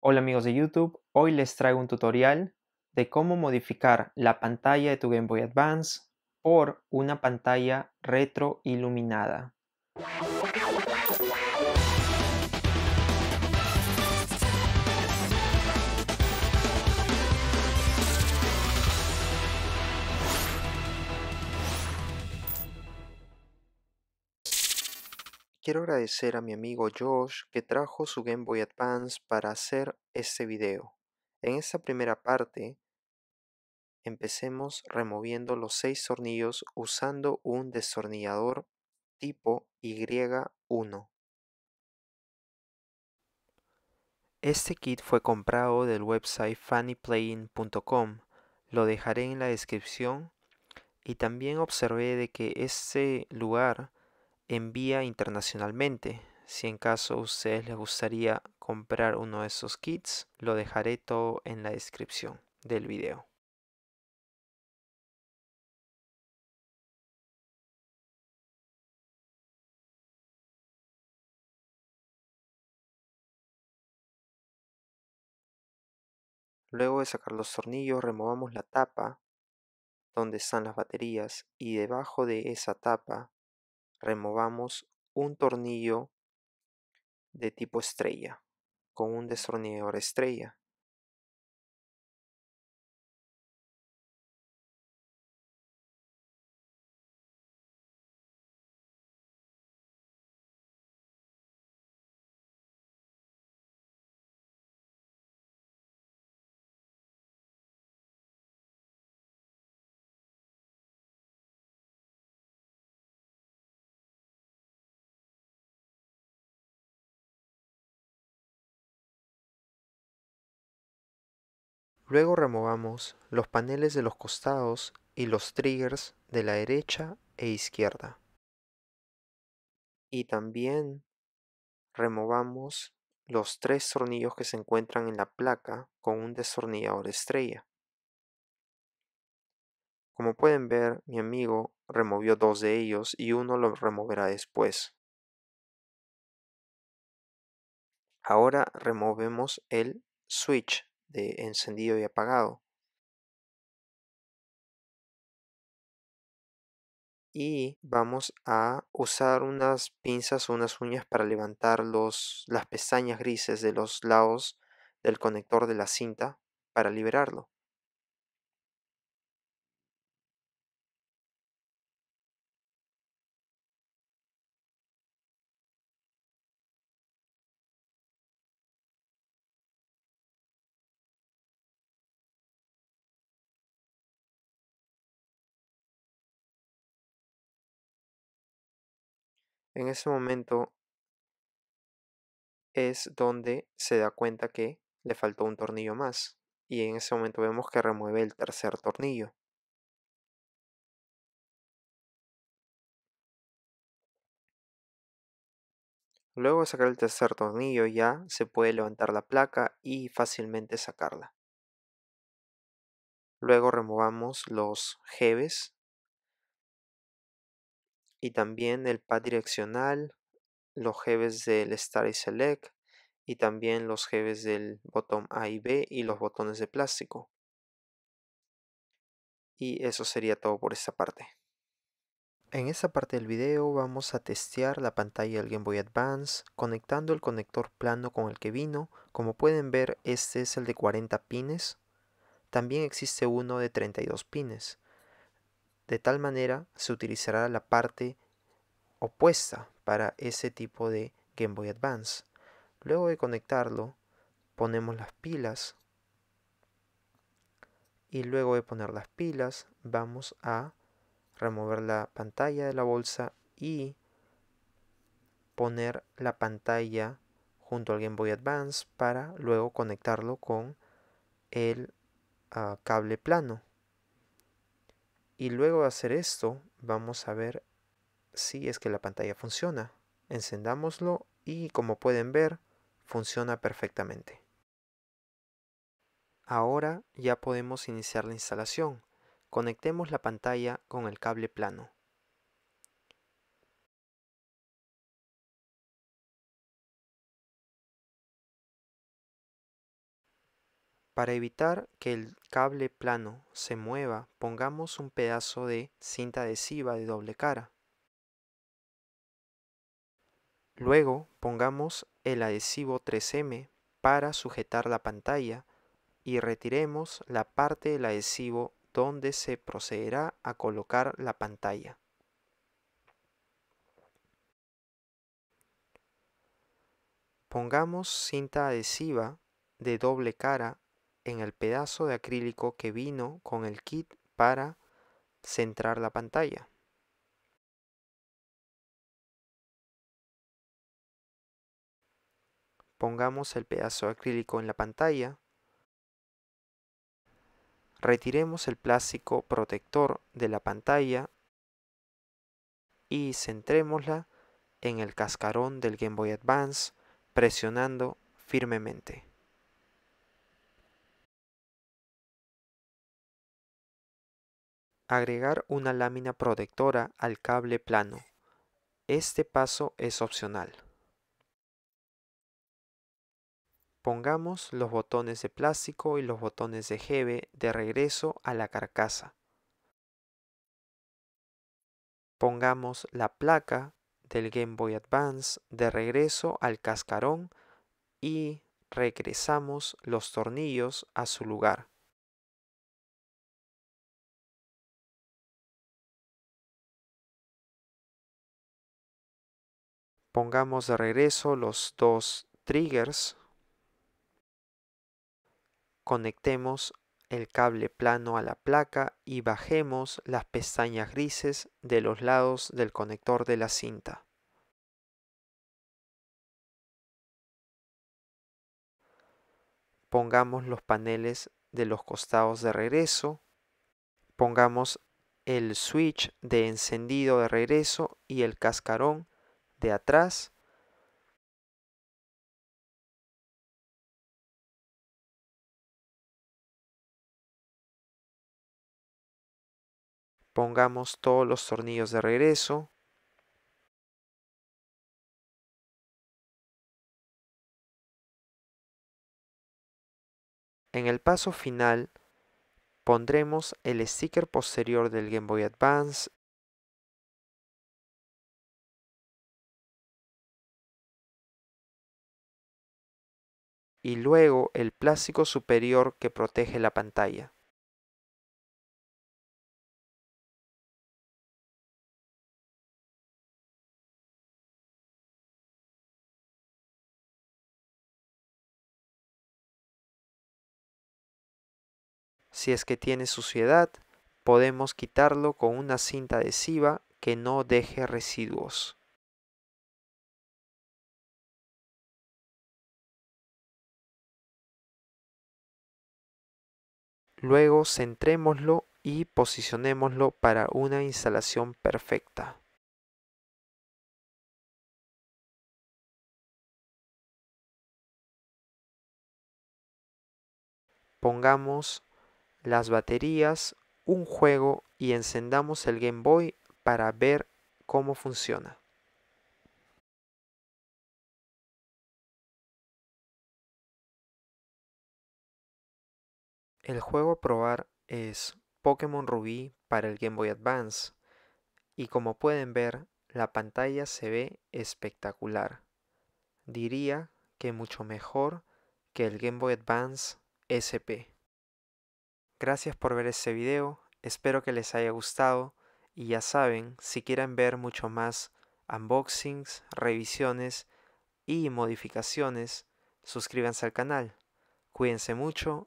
Hola amigos de YouTube, hoy les traigo un tutorial de cómo modificar la pantalla de tu Game Boy Advance por una pantalla retroiluminada. Quiero agradecer a mi amigo Josh que trajo su Game Boy Advance para hacer este video. En esta primera parte, empecemos removiendo los 6 tornillos usando un desornillador tipo Y1. Este kit fue comprado del website funnyplaying.com, lo dejaré en la descripción y también observé de que este lugar envía internacionalmente. Si en caso a ustedes les gustaría comprar uno de esos kits, lo dejaré todo en la descripción del video. Luego de sacar los tornillos, removamos la tapa donde están las baterías y debajo de esa tapa removamos un tornillo de tipo estrella con un destornillador estrella Luego removamos los paneles de los costados y los triggers de la derecha e izquierda. Y también removamos los tres tornillos que se encuentran en la placa con un destornillador estrella. Como pueden ver, mi amigo removió dos de ellos y uno lo removerá después. Ahora removemos el switch de encendido y apagado. Y vamos a usar unas pinzas o unas uñas para levantar los, las pestañas grises de los lados del conector de la cinta para liberarlo. en ese momento es donde se da cuenta que le faltó un tornillo más y en ese momento vemos que remueve el tercer tornillo. Luego de sacar el tercer tornillo ya se puede levantar la placa y fácilmente sacarla. Luego removamos los jeves y también el pad direccional, los jefes del star y Select y también los jefes del botón A y B y los botones de plástico. Y eso sería todo por esta parte. En esta parte del video vamos a testear la pantalla del Game Boy Advance conectando el conector plano con el que vino. Como pueden ver este es el de 40 pines. También existe uno de 32 pines. De tal manera se utilizará la parte opuesta para ese tipo de Game Boy Advance. Luego de conectarlo, ponemos las pilas y luego de poner las pilas vamos a remover la pantalla de la bolsa y poner la pantalla junto al Game Boy Advance para luego conectarlo con el ah, cable plano y luego de hacer esto, vamos a ver si es que la pantalla funciona. Encendámoslo y como pueden ver, funciona perfectamente. Ahora ya podemos iniciar la instalación. Conectemos la pantalla con el cable plano. Para evitar que el cable plano se mueva, pongamos un pedazo de cinta adhesiva de doble cara. Luego pongamos el adhesivo 3M para sujetar la pantalla y retiremos la parte del adhesivo donde se procederá a colocar la pantalla. Pongamos cinta adhesiva de doble cara en el pedazo de acrílico que vino con el kit para centrar la pantalla. Pongamos el pedazo de acrílico en la pantalla. Retiremos el plástico protector de la pantalla y centrémosla en el cascarón del Game Boy Advance presionando firmemente. Agregar una lámina protectora al cable plano. Este paso es opcional. Pongamos los botones de plástico y los botones de GB de regreso a la carcasa. Pongamos la placa del Game Boy Advance de regreso al cascarón y regresamos los tornillos a su lugar. pongamos de regreso los dos triggers, conectemos el cable plano a la placa y bajemos las pestañas grises de los lados del conector de la cinta. Pongamos los paneles de los costados de regreso, pongamos el switch de encendido de regreso y el cascarón de atrás. Pongamos todos los tornillos de regreso. En el paso final pondremos el sticker posterior del Game Boy Advance y luego el plástico superior que protege la pantalla. Si es que tiene suciedad, podemos quitarlo con una cinta adhesiva que no deje residuos. Luego centrémoslo y posicionémoslo para una instalación perfecta. Pongamos las baterías, un juego y encendamos el Game Boy para ver cómo funciona. El juego a probar es Pokémon Rubí para el Game Boy Advance y como pueden ver la pantalla se ve espectacular. Diría que mucho mejor que el Game Boy Advance SP. Gracias por ver este video, espero que les haya gustado y ya saben, si quieren ver mucho más unboxings, revisiones y modificaciones, suscríbanse al canal. Cuídense mucho